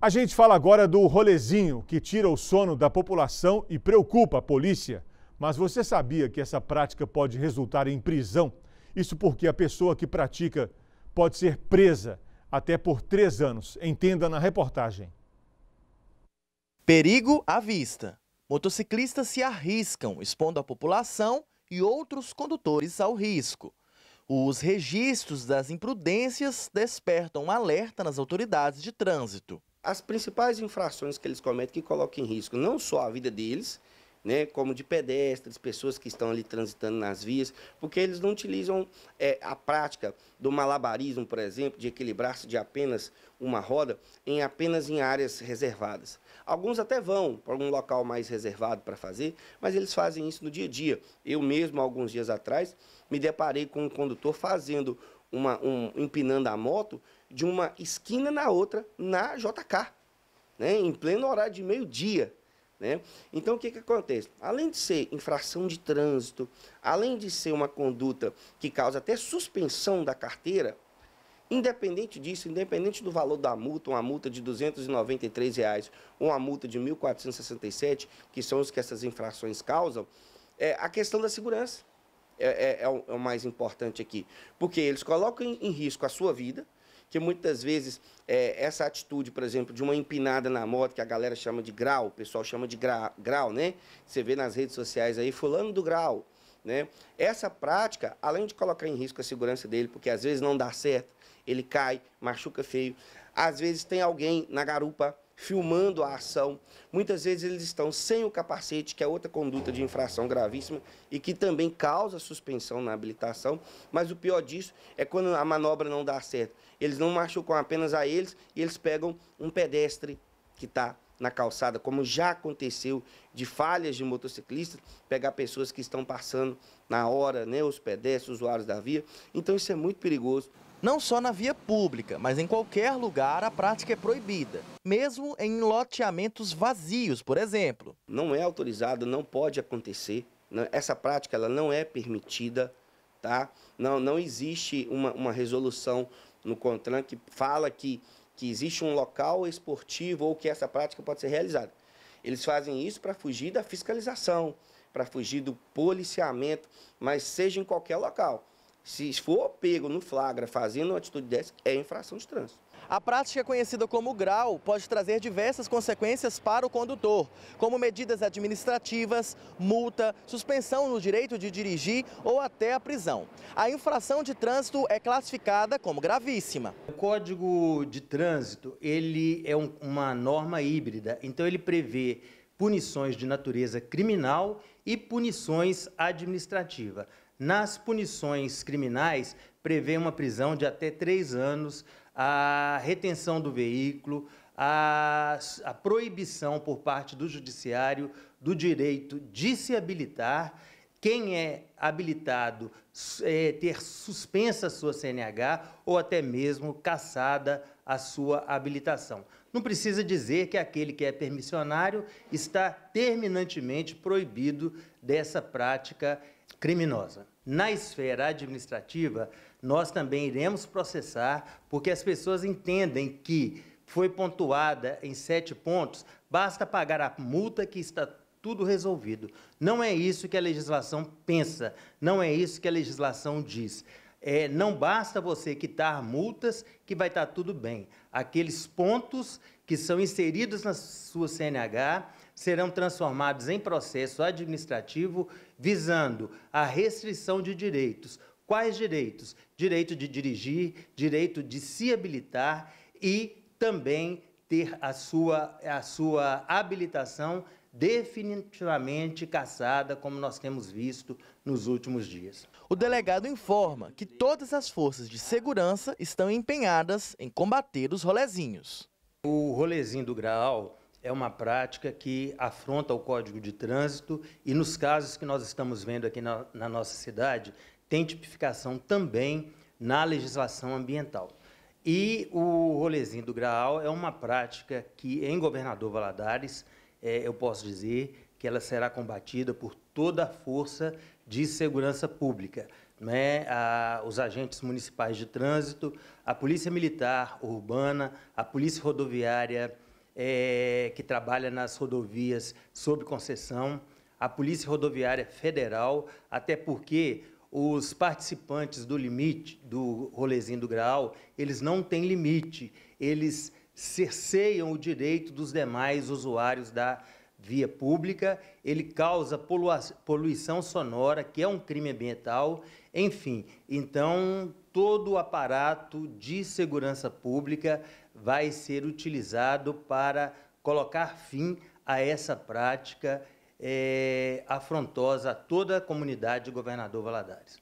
A gente fala agora do rolezinho que tira o sono da população e preocupa a polícia. Mas você sabia que essa prática pode resultar em prisão? Isso porque a pessoa que pratica pode ser presa até por três anos. Entenda na reportagem. Perigo à vista. Motociclistas se arriscam, expondo a população e outros condutores ao risco. Os registros das imprudências despertam um alerta nas autoridades de trânsito as principais infrações que eles cometem que colocam em risco não só a vida deles, né, como de pedestres, pessoas que estão ali transitando nas vias, porque eles não utilizam é, a prática do malabarismo, por exemplo, de equilibrar-se de apenas uma roda em apenas em áreas reservadas. Alguns até vão para algum local mais reservado para fazer, mas eles fazem isso no dia a dia. Eu mesmo, alguns dias atrás, me deparei com um condutor fazendo uma, um, empinando a moto de uma esquina na outra na JK, né? em pleno horário de meio-dia. Né? Então, o que, que acontece? Além de ser infração de trânsito, além de ser uma conduta que causa até suspensão da carteira, independente disso, independente do valor da multa, uma multa de R$ 293 reais, ou uma multa de R$ 1.467, que são os que essas infrações causam, é a questão da segurança é, é, é, é, o, mais importante aqui. Porque eles colocam em, em risco a sua vida, que muitas vezes é, essa atitude, por exemplo, de uma empinada na moto, que a galera chama de grau, o pessoal chama de gra, grau, né? Você vê nas redes sociais aí, fulano do grau. Né? Essa prática, além de colocar em risco a segurança dele, porque às vezes não dá certo, ele cai, machuca feio. Às vezes tem alguém na garupa filmando a ação. Muitas vezes eles estão sem o capacete, que é outra conduta de infração gravíssima e que também causa suspensão na habilitação. Mas o pior disso é quando a manobra não dá certo. Eles não machucam apenas a eles e eles pegam um pedestre que está na calçada, como já aconteceu de falhas de motociclistas, pegar pessoas que estão passando na hora, né, os pedestres, usuários da via. Então isso é muito perigoso. Não só na via pública, mas em qualquer lugar a prática é proibida, mesmo em loteamentos vazios, por exemplo. Não é autorizado, não pode acontecer. Né? Essa prática ela não é permitida, tá? Não, não existe uma, uma resolução no CONTRAN que fala que que existe um local esportivo ou que essa prática pode ser realizada. Eles fazem isso para fugir da fiscalização, para fugir do policiamento, mas seja em qualquer local. Se for pego no flagra fazendo uma atitude dessa, é infração de trânsito. A prática é conhecida como grau pode trazer diversas consequências para o condutor, como medidas administrativas, multa, suspensão no direito de dirigir ou até a prisão. A infração de trânsito é classificada como gravíssima. O Código de Trânsito, ele é um, uma norma híbrida, então ele prevê punições de natureza criminal e punições administrativa nas punições criminais, prevê uma prisão de até três anos, a retenção do veículo, a, a proibição por parte do judiciário do direito de se habilitar quem é habilitado é, ter suspensa a sua CNH ou até mesmo cassada a sua habilitação. Não precisa dizer que aquele que é permissionário está terminantemente proibido dessa prática criminosa. Na esfera administrativa, nós também iremos processar, porque as pessoas entendem que foi pontuada em sete pontos, basta pagar a multa que está tudo resolvido. Não é isso que a legislação pensa, não é isso que a legislação diz. É, não basta você quitar multas que vai estar tá tudo bem. Aqueles pontos que são inseridos na sua CNH serão transformados em processo administrativo visando a restrição de direitos. Quais direitos? Direito de dirigir, direito de se habilitar e também ter a sua, a sua habilitação definitivamente caçada, como nós temos visto nos últimos dias. O delegado informa que todas as forças de segurança estão empenhadas em combater os rolezinhos. O rolezinho do Graal é uma prática que afronta o Código de Trânsito e, nos casos que nós estamos vendo aqui na, na nossa cidade, tem tipificação também na legislação ambiental. E o rolezinho do Graal é uma prática que, em Governador Valadares, é, eu posso dizer que ela será combatida por toda a força de segurança pública. Né, a, os agentes municipais de trânsito, a Polícia Militar Urbana, a Polícia Rodoviária é, que trabalha nas rodovias sob concessão, a Polícia Rodoviária Federal, até porque os participantes do limite, do rolezinho do grau, eles não têm limite, eles cerceiam o direito dos demais usuários da via pública, ele causa poluição sonora, que é um crime ambiental, enfim. Então, todo o aparato de segurança pública vai ser utilizado para colocar fim a essa prática é, afrontosa a toda a comunidade de Governador Valadares.